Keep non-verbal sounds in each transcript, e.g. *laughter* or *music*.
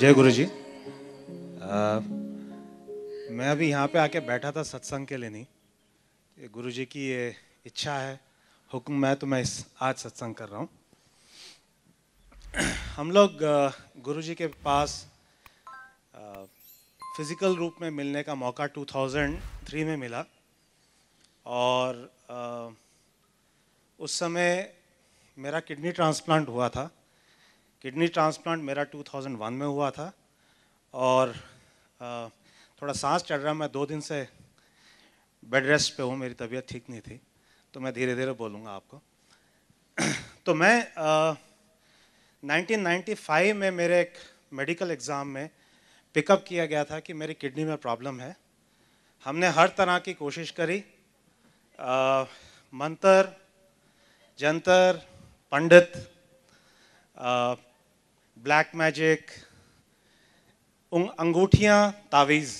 जय गुरु जी आ, मैं अभी यहाँ पे आके बैठा था सत्संग के लिए नहीं गुरु जी की ये इच्छा है हुक्म है तो मैं इस आज सत्संग कर रहा हूँ हम लोग गुरु जी के पास फिज़िकल रूप में मिलने का मौका 2003 में मिला और उस समय मेरा किडनी ट्रांसप्लांट हुआ था किडनी ट्रांसप्लांट मेरा 2001 में हुआ था और थोड़ा सांस चढ़ रहा मैं दो दिन से बेड रेस्ट पे हूँ मेरी तबीयत ठीक नहीं थी तो मैं धीरे धीरे बोलूँगा आपको *clears throat* तो मैं आ, 1995 में मेरे एक मेडिकल एग्ज़ाम में पिकअप किया गया था कि मेरी किडनी में प्रॉब्लम है हमने हर तरह की कोशिश करी आ, मंतर जंतर पंडित ब्लैक मैजिक अंगूठियाँ तावीज़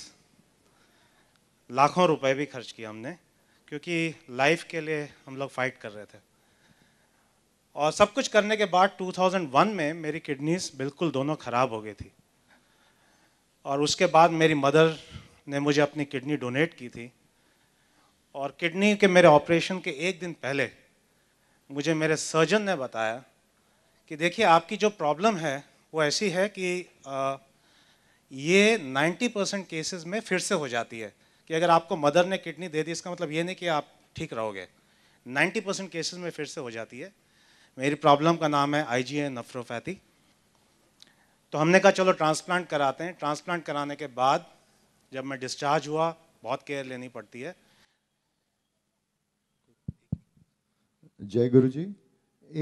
लाखों रुपए भी खर्च किया हमने क्योंकि लाइफ के लिए हम लोग फाइट कर रहे थे और सब कुछ करने के बाद 2001 में मेरी किडनीज बिल्कुल दोनों ख़राब हो गई थी और उसके बाद मेरी मदर ने मुझे अपनी किडनी डोनेट की थी और किडनी के मेरे ऑपरेशन के एक दिन पहले मुझे मेरे सर्जन ने बताया कि देखिए आपकी जो प्रॉब्लम है वो ऐसी है कि आ, ये 90 परसेंट केसेज में फिर से हो जाती है कि अगर आपको मदर ने किडनी दे दी इसका मतलब ये नहीं कि आप ठीक रहोगे 90 परसेंट केसेज में फिर से हो जाती है मेरी प्रॉब्लम का नाम है आई जी नफ्रोपैथी तो हमने कहा चलो ट्रांसप्लांट कराते हैं ट्रांसप्लांट कराने के बाद जब मैं डिस्चार्ज हुआ बहुत केयर लेनी पड़ती है जय गुरु जी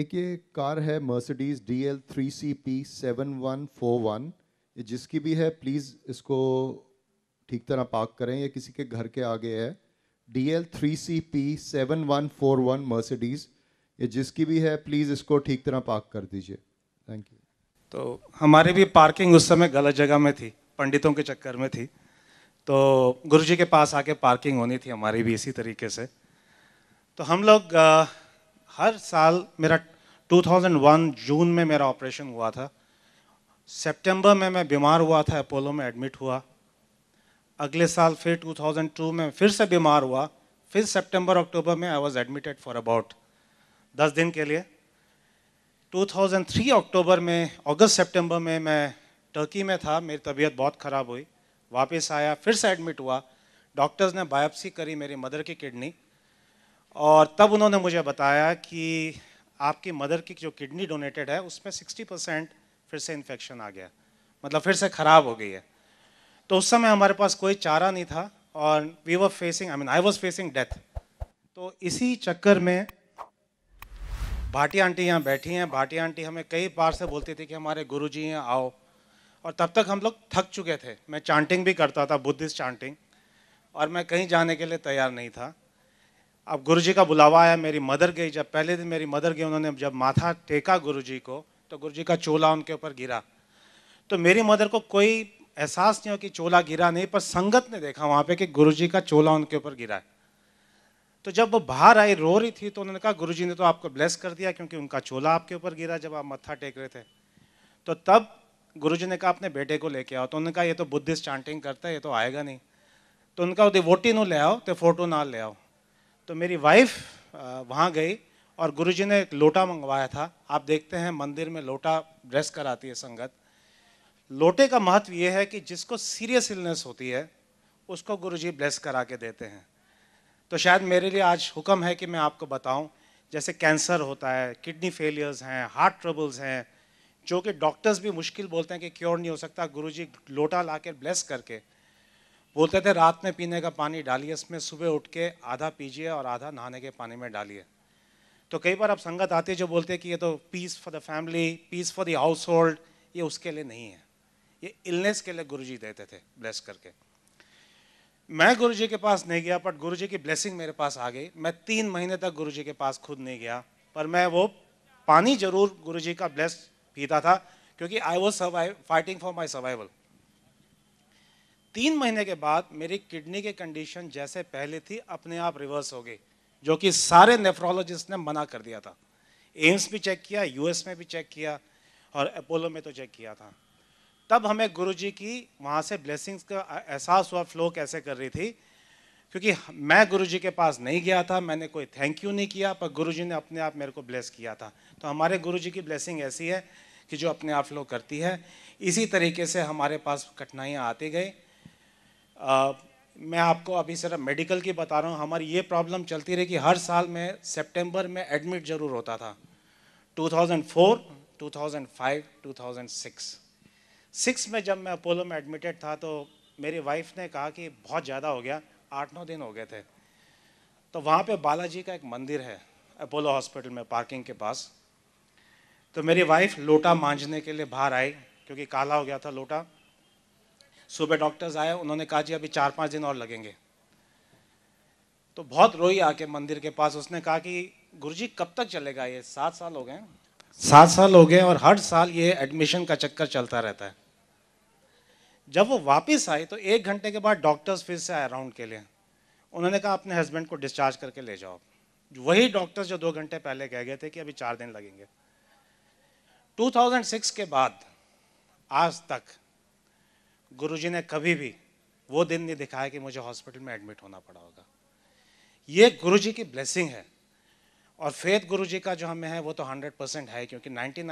एक ये कार है Mercedes D L three C P seven one four one ये जिसकी भी है प्लीज़ इसको ठीक तरह पार्क करें ये किसी के घर के आगे है D L three C P seven one four one Mercedes ये जिसकी भी है प्लीज़ इसको ठीक तरह पार्क कर दीजिए थैंक यू तो हमारी भी पार्किंग उस समय गलत जगह में थी पंडितों के चक्कर में थी तो गुरुजी के पास आके पार्किंग होनी थी हमारी भी इसी तरीके से तो हम लोग हर साल मेरा 2001 जून में मेरा ऑपरेशन हुआ था सितंबर में मैं बीमार हुआ था अपोलो में एडमिट हुआ अगले साल फिर 2002 में फिर से बीमार हुआ फिर सितंबर अक्टूबर में I was admitted for about दस दिन के लिए 2003 अक्टूबर में अगस्त सितंबर में मैं टर्की में था मेरी तबीयत बहुत ख़राब हुई वापस आया फिर से एडमिट हुआ डॉक्टर्स ने बायोप्सी करी मेरी मदर की किडनी और तब उन्होंने मुझे बताया कि आपकी मदर की जो किडनी डोनेटेड है उसमें 60 परसेंट फिर से इन्फेक्शन आ गया मतलब फिर से ख़राब हो गई है तो उस समय हमारे पास कोई चारा नहीं था और we were facing I mean I was facing death तो इसी चक्कर में भाटी आंटी यहाँ बैठी हैं भाटी आंटी हमें कई बार से बोलती थी कि हमारे गुरु जी हैं आओ और तब तक हम लोग थक चुके थे मैं चांटिंग भी करता था बुद्धिस्ट चांटिंग और मैं कहीं जाने के लिए तैयार नहीं था अब गुरुजी का बुलावा आया मेरी मदर गई जब पहले दिन मेरी मदर गई उन्होंने जब माथा टेका गुरुजी को तो गुरुजी का चोला उनके ऊपर गिरा तो मेरी मदर को कोई एहसास नहीं हो कि चोला गिरा नहीं पर संगत ने देखा वहाँ पे कि जी का चोला उनके ऊपर गिरा है तो जब वो बाहर आई रो रही थी तो उन्होंने कहा जी ने तो आपको ब्लेस कर दिया क्योंकि उनका चोला आपके ऊपर गिरा जब आप मत्था टेक रहे थे तो तब जी ने कहा अपने बेटे को लेके आओ तो उन्होंने कहा ये तो बुद्धिस्ट चांटिंग करता है ये तो आएगा नहीं तो उनका वोटी नो ले आओ तो फोटो ना ले आओ तो मेरी वाइफ वहाँ गई और गुरुजी ने एक लोटा मंगवाया था आप देखते हैं मंदिर में लोटा ड्रेस कराती है संगत लोटे का महत्व ये है कि जिसको सीरियस इलनेस होती है उसको गुरुजी ब्लेस करा के देते हैं तो शायद मेरे लिए आज हुक्म है कि मैं आपको बताऊं जैसे कैंसर होता है किडनी फेलियर्स हैं हार्ट ट्रबल्स हैं जो कि डॉक्टर्स भी मुश्किल बोलते हैं कि क्योर नहीं हो सकता गुरुजी लोटा ला कर ब्लेस करके बोलते थे रात में पीने का पानी डालिए इसमें सुबह उठ के आधा पीजिए और आधा नहाने के पानी में डालिए तो कई बार आप संगत आते जो बोलते हैं कि ये तो peace for the family peace for the household ये उसके लिए नहीं है ये इलनेस के लिए जी देते थे ब्लेस करके मैं जी के पास नहीं गया बट जी की ब्लेसिंग मेरे पास आ गई मैं तीन महीने तक जी के पास खुद नहीं गया पर मैं वो पानी जरूर जी का ब्लेस पीता था क्योंकि I was fighting for my survival तीन महीने के बाद मेरी किडनी की कंडीशन जैसे पहले थी अपने आप रिवर्स हो गई जो कि सारे नेफ्रोलॉजिस्ट ने मना कर दिया था एम्स भी चेक किया यूएस में भी चेक किया और अपोलो में तो चेक किया था तब हमें गुरुजी की वहाँ से ब्लेसिंग्स का एहसास हुआ फ्लो कैसे कर रही थी क्योंकि मैं गुरुजी के पास नहीं गया था मैंने कोई थैंक यू नहीं किया पर गुरुजी ने अपने आप मेरे को ब्लेस किया था तो हमारे गुरुजी की ब्लेसिंग ऐसी है कि जो अपने आप फ्लो करती है इसी तरीके से हमारे पास कठिनाइयाँ आती गई मैं आपको अभी सिर्फ मेडिकल की बता रहा हूँ हमारी ये प्रॉब्लम चलती रही कि हर साल में सितंबर में एडमिट जरूर होता था 2004, 2005, 2006 सिक्स में जब मैं अपोलो में एडमिटेड था तो मेरी वाइफ ने कहा कि बहुत ज़्यादा हो गया आठ नौ दिन हो गए थे तो वहाँ पे बालाजी का एक मंदिर है अपोलो हॉस्पिटल में पार्किंग के पास तो मेरी वाइफ लोटा मांझने के लिए बाहर आई क्योंकि काला हो गया था लोटा सुबह डॉक्टर्स आए उन्होंने कहा जी अभी चार पांच दिन और लगेंगे तो बहुत रोई आके मंदिर के पास उसने कहा कि गुरु जी कब तक चलेगा ये सात साल हो गए सात साल हो गए और हर साल ये एडमिशन का चक्कर चलता रहता है जब वो वापस आए तो एक घंटे के बाद डॉक्टर्स फिर से आए राउंड के लिए उन्होंने कहा अपने हस्बैंड को डिस्चार्ज करके ले जाओ वही डॉक्टर्स जो दो घंटे पहले कह गए थे कि अभी चार दिन लगेंगे 2006 के बाद आज तक गुरुजी ने कभी भी वो दिन नहीं दिखाया कि मुझे हॉस्पिटल में एडमिट होना पड़ा होगा ये गुरु की ब्लेसिंग है और फेथ गुरु का जो हमें है वो तो हंड्रेड परसेंट है क्योंकि नाइन्टी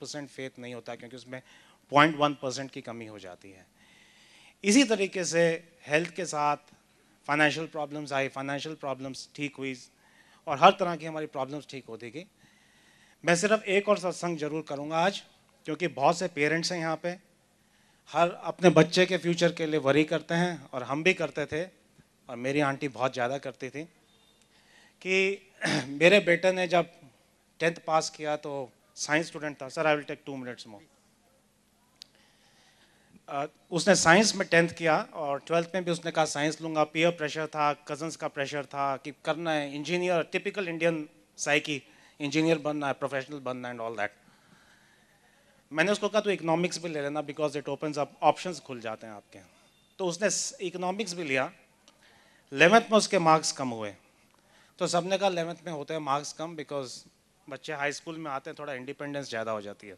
परसेंट फेथ नहीं होता क्योंकि उसमें पॉइंट परसेंट की कमी हो जाती है इसी तरीके से हेल्थ के साथ फाइनेंशियल प्रॉब्लम्स आई फाइनेंशियल प्रॉब्लम्स ठीक हुई और हर तरह की हमारी प्रॉब्लम्स ठीक होती गई मैं सिर्फ एक और सत्संग जरूर करूँगा आज क्योंकि बहुत से पेरेंट्स हैं यहाँ पर हर अपने बच्चे के फ्यूचर के लिए वरी करते हैं और हम भी करते थे और मेरी आंटी बहुत ज़्यादा करती थी कि *clears throat* मेरे बेटे ने जब टेंथ पास किया तो साइंस स्टूडेंट था sir I will take two minutes more उसने साइंस में टेंथ किया और ट्वेल्थ में भी उसने कहा साइंस लूँगा पीयर प्रेशर था कजन्स का प्रेशर था कि करना है engineer typical Indian psyche engineer बनना है प्रोफेशनल बनना एंड ऑल दैट मैंने उसको कहा तो इकोनॉमिक्स भी ले लेना because it open up option खुल जाते हैं आपके तो उसने इकोनॉमिक्स भी लिया लेवेंथ में उसके मार्क्स कम हुए तो सब ने कहा इलेवंथ में होते हैं मार्क्स कम बिकॉज बच्चे हाई स्कूल में आते हैं थोड़ा इंडिपेंडेंस ज़्यादा हो जाती है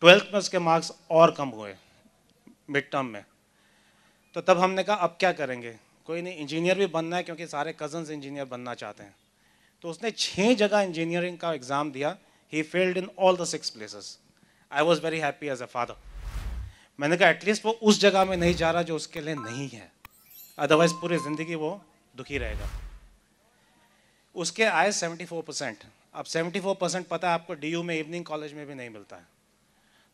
ट्वेल्थ में उसके मार्क्स और कम हुए मिड टर्म में तो तब हमने कहा अब क्या करेंगे कोई नहीं इंजीनियर भी बनना है क्योंकि सारे कजन्स इंजीनियर बनना चाहते हैं तो उसने छः जगह इंजीनियरिंग का एग्ज़ाम दिया ही failed in all the six places I was very happy as a father मैंने कहा एटलीस्ट वो उस जगह में नहीं जा रहा जो उसके लिए नहीं है अदरवाइज पूरी ज़िंदगी वो दुखी रहेगा उसके आए 74 परसेंट अब 74 परसेंट पता है आपको डीयू में इवनिंग कॉलेज में भी नहीं मिलता है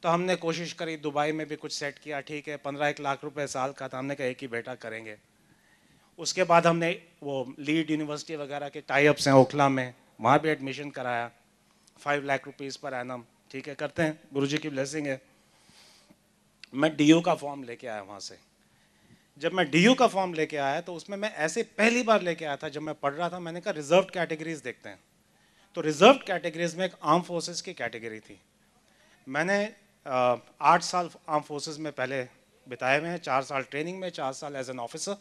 तो हमने कोशिश करी दुबई में भी कुछ सेट किया ठीक है पंद्रह एक लाख रुपए साल का था हमने कहा एक ही बेटा करेंगे उसके बाद हमने वो लीड यूनिवर्सिटी वगैरह के टाइप्स हैं ओखला में वहाँ भी एडमिशन कराया फाइव लाख रुपीज़ पर एनम ठीक है करते हैं गुरु जी की ब्लेसिंग है मैं डीयू का फॉर्म लेके आया वहाँ से जब मैं डीयू का फॉर्म लेके आया तो उसमें मैं ऐसे पहली बार लेके आया था जब मैं पढ़ रहा था मैंने कहा रिजर्व कैटेगरीज देखते हैं तो रिजर्व कैटेगरीज में एक आर्म फोर्सेज की कैटेगरी थी मैंने आठ साल आर्म फोर्सेस में पहले बिताए हुए हैं चार साल ट्रेनिंग में चार साल एज एन ऑफिसर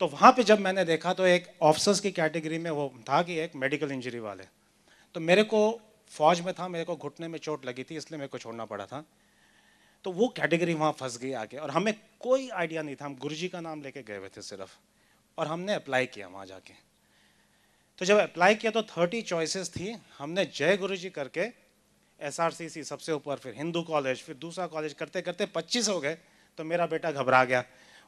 तो वहाँ पे जब मैंने देखा तो एक ऑफिसर्स की कैटेगरी में वो था कि एक मेडिकल इंजरी वाले तो मेरे को फौज में था मेरे को घुटने में चोट लगी थी इसलिए मेरे को छोड़ना पड़ा था तो वो कैटेगरी वहाँ फंस गई आके और हमें कोई आइडिया नहीं था हम गुरु जी का नाम लेके गए हुए थे सिर्फ और हमने अप्लाई किया वहाँ जाके तो जब अप्लाई किया तो थर्टी चॉइसेस थी हमने जय गुरु जी करके एस सबसे ऊपर फिर हिंदू कॉलेज फिर दूसरा कॉलेज करते करते पच्चीस हो गए तो मेरा बेटा घबरा गया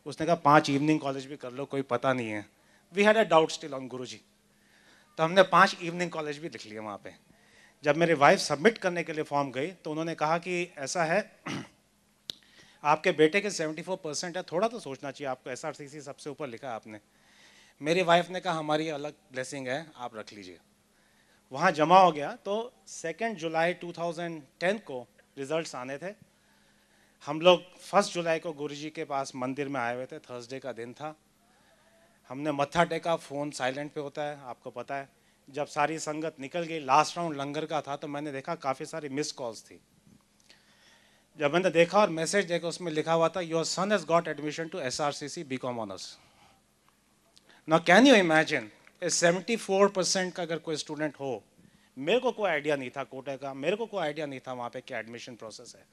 उसने कहा पाँच इवनिंग कॉलेज भी कर लो कोई पता नहीं है we had a doubt still on Guru ji तो हमने पाँच इवनिंग कॉलेज भी लिख लिया वहाँ पर जब मेरी वाइफ सबमिट करने के लिए फॉर्म गई तो उन्होंने कहा कि ऐसा है *clears throat* आपके बेटे के 74 परसेंट है थोड़ा तो सोचना चाहिए आपको एस सबसे ऊपर लिखा आपने मेरी वाइफ ने कहा हमारी अलग ब्लेसिंग है आप रख लीजिए वहाँ जमा हो गया तो सेकेंड जुलाई 2010 को रिजल्ट्स आने थे हम लोग फर्स्ट जुलाई को गुरु के पास मंदिर में आए हुए थे थर्सडे का दिन था हमने मत्था टेका फ़ोन साइलेंट पे होता है आपको पता है जब सारी संगत निकल गई लास्ट राउंड लंगर का था तो मैंने देखा काफ़ी सारी मिस कॉल्स थी जब मैंने देखा और मैसेज देखा उसमें लिखा हुआ था your son has got admission to S R C C B com honours ना can you imagine seventy four percent का अगर कोई स्टूडेंट हो मेरे को कोई आइडिया नहीं था कोटे का मेरे को कोई आइडिया नहीं था वहाँ पे क्या एडमिशन प्रोसेस है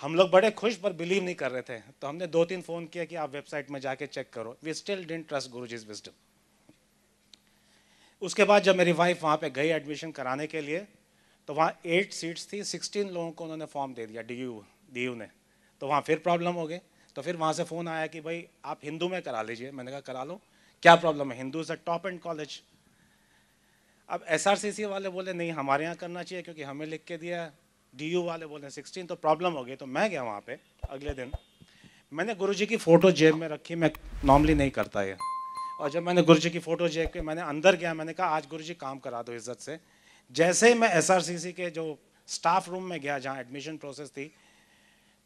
हम लोग बड़े खुश पर बिलीव नहीं कर रहे थे तो हमने दो तीन फ़ोन किया कि आप वेबसाइट में जाके चेक करो वी स्टिल डिंट ट्रस्ट गुरु जीज विजडम उसके बाद जब मेरी वाइफ वहाँ पे गई एडमिशन कराने के लिए तो वहाँ एट सीट्स थी सिक्सटीन लोगों को उन्होंने फॉर्म दे दिया डी यू डी यू ने तो वहाँ फिर प्रॉब्लम हो गई तो फिर वहाँ से फ़ोन आया कि भाई आप हिंदू में करा लीजिए मैंने कहा करा लो क्या प्रॉब्लम है Hindu is a top end college अब एस वाले बोले नहीं हमारे यहाँ करना चाहिए क्योंकि हमें लिख के दिया डी वाले बोले सिक्सटीन तो प्रॉब्लम हो गई तो मैं गया वहाँ पर अगले दिन मैंने गुरु की फ़ोटो जेब में रखी मैं नॉर्मली नहीं करता यह और जब मैंने गुरु जी की फ़ोटो देख के मैंने अंदर गया मैंने कहा आज गुरु जी काम करा दो इज्जत से जैसे ही मैं एसआरसीसी के जो स्टाफ रूम में गया जहाँ एडमिशन प्रोसेस थी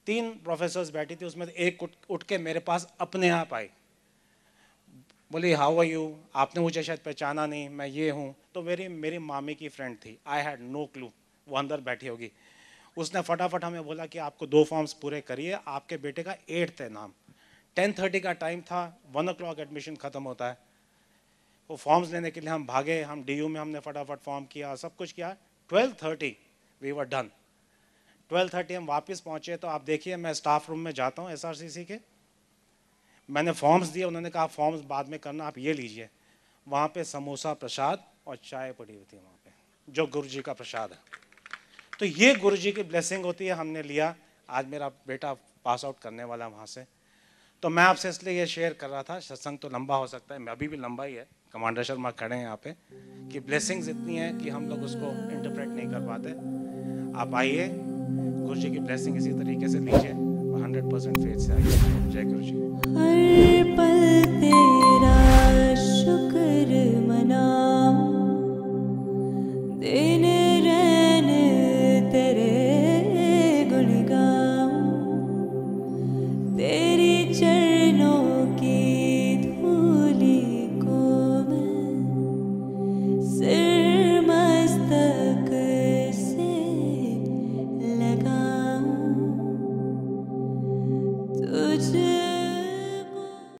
तीन प्रोफेसर्स बैठी थी उसमें एक उठ, उठ के मेरे पास अपने आप आई बोली हाउ आर यू आपने मुझे शायद पहचाना नहीं मैं ये हूँ तो मेरी मेरी मामी की फ्रेंड थी आई हैड नो क्लू वो अंदर बैठी होगी उसने फटाफट हमें बोला कि आपको दो फॉर्म्स पूरे करिए आपके बेटे का एट्थ है नाम टेन थर्टी का टाइम था वन ओ क्लॉक एडमिशन ख़त्म होता है वो फॉर्म्स लेने के लिए हम भागे हम डी में हमने फटाफट फॉर्म किया सब कुछ किया twelve thirty we were done twelve thirty हम वापस पहुँचे तो आप देखिए मैं स्टाफ रूम में जाता हूँ सी के मैंने फॉर्म्स दिए उन्होंने कहा फॉर्म्स बाद में करना आप ये लीजिए वहाँ पे समोसा प्रसाद और चाय पड़ी हुई थी वहाँ पे जो गुरु जी का प्रसाद है तो ये गुरु जी की ब्लेसिंग होती है हमने लिया आज मेरा बेटा पास आउट करने वाला है वहाँ से तो मैं आपसे इसलिए ये शेयर कर रहा था सत्संग तो लंबा हो सकता है मैं अभी भी लंबा ही है कमांडर शर्मा खड़े हैं यहाँ पे कि ब्लेसिंग्स इतनी हैं कि हम लोग उसको इंटरप्रेट नहीं कर पाते आप आइए गुरु जी की ब्लेसिंग इसी तरीके से लीजिए हंड्रेड परसेंट फेज से आइए जय गुरु जी